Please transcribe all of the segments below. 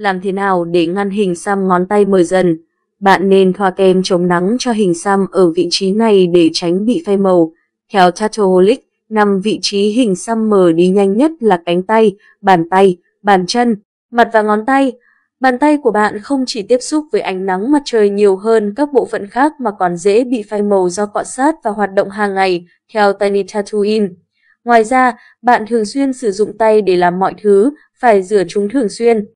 Làm thế nào để ngăn hình xăm ngón tay mờ dần? Bạn nên thoa kem chống nắng cho hình xăm ở vị trí này để tránh bị phai màu. Theo Tatoholic, năm vị trí hình xăm mờ đi nhanh nhất là cánh tay, bàn tay, bàn chân, mặt và ngón tay. Bàn tay của bạn không chỉ tiếp xúc với ánh nắng mặt trời nhiều hơn các bộ phận khác mà còn dễ bị phai màu do cọ sát và hoạt động hàng ngày, theo Tiny Tattoo In. Ngoài ra, bạn thường xuyên sử dụng tay để làm mọi thứ, phải rửa chúng thường xuyên.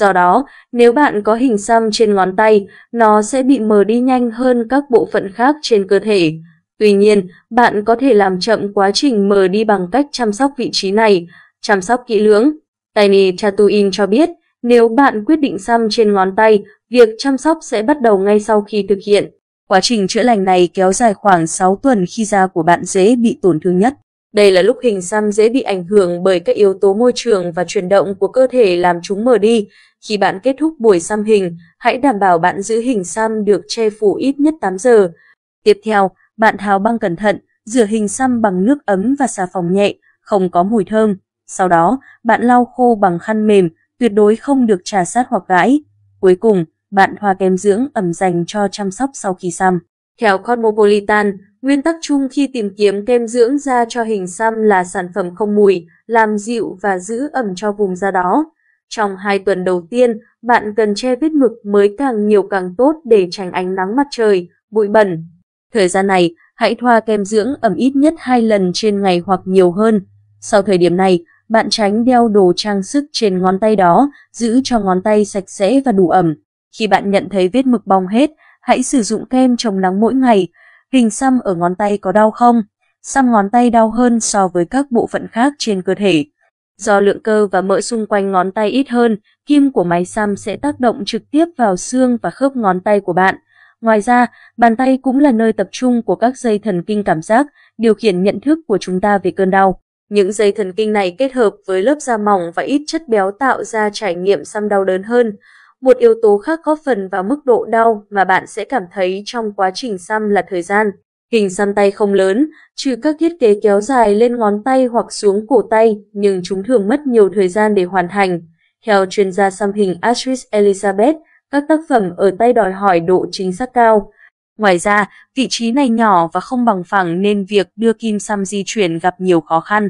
Do đó, nếu bạn có hình xăm trên ngón tay, nó sẽ bị mờ đi nhanh hơn các bộ phận khác trên cơ thể. Tuy nhiên, bạn có thể làm chậm quá trình mờ đi bằng cách chăm sóc vị trí này, chăm sóc kỹ lưỡng. Tiny Tatuin cho biết, nếu bạn quyết định xăm trên ngón tay, việc chăm sóc sẽ bắt đầu ngay sau khi thực hiện. Quá trình chữa lành này kéo dài khoảng 6 tuần khi da của bạn dễ bị tổn thương nhất. Đây là lúc hình xăm dễ bị ảnh hưởng bởi các yếu tố môi trường và chuyển động của cơ thể làm chúng mờ đi. Khi bạn kết thúc buổi xăm hình, hãy đảm bảo bạn giữ hình xăm được che phủ ít nhất 8 giờ. Tiếp theo, bạn tháo băng cẩn thận, rửa hình xăm bằng nước ấm và xà phòng nhẹ, không có mùi thơm. Sau đó, bạn lau khô bằng khăn mềm, tuyệt đối không được trà sát hoặc gãi. Cuối cùng, bạn thoa kem dưỡng ẩm dành cho chăm sóc sau khi xăm. Theo Cosmopolitan, Nguyên tắc chung khi tìm kiếm kem dưỡng da cho hình xăm là sản phẩm không mùi, làm dịu và giữ ẩm cho vùng da đó. Trong hai tuần đầu tiên, bạn cần che vết mực mới càng nhiều càng tốt để tránh ánh nắng mặt trời, bụi bẩn. Thời gian này, hãy thoa kem dưỡng ẩm ít nhất 2 lần trên ngày hoặc nhiều hơn. Sau thời điểm này, bạn tránh đeo đồ trang sức trên ngón tay đó, giữ cho ngón tay sạch sẽ và đủ ẩm. Khi bạn nhận thấy vết mực bong hết, hãy sử dụng kem chống nắng mỗi ngày, Hình xăm ở ngón tay có đau không? Xăm ngón tay đau hơn so với các bộ phận khác trên cơ thể. Do lượng cơ và mỡ xung quanh ngón tay ít hơn, kim của máy xăm sẽ tác động trực tiếp vào xương và khớp ngón tay của bạn. Ngoài ra, bàn tay cũng là nơi tập trung của các dây thần kinh cảm giác, điều khiển nhận thức của chúng ta về cơn đau. Những dây thần kinh này kết hợp với lớp da mỏng và ít chất béo tạo ra trải nghiệm xăm đau đớn hơn. Một yếu tố khác góp phần vào mức độ đau mà bạn sẽ cảm thấy trong quá trình xăm là thời gian. Hình xăm tay không lớn, trừ các thiết kế kéo dài lên ngón tay hoặc xuống cổ tay, nhưng chúng thường mất nhiều thời gian để hoàn thành. Theo chuyên gia xăm hình Astrid Elizabeth, các tác phẩm ở tay đòi hỏi độ chính xác cao. Ngoài ra, vị trí này nhỏ và không bằng phẳng nên việc đưa kim xăm di chuyển gặp nhiều khó khăn.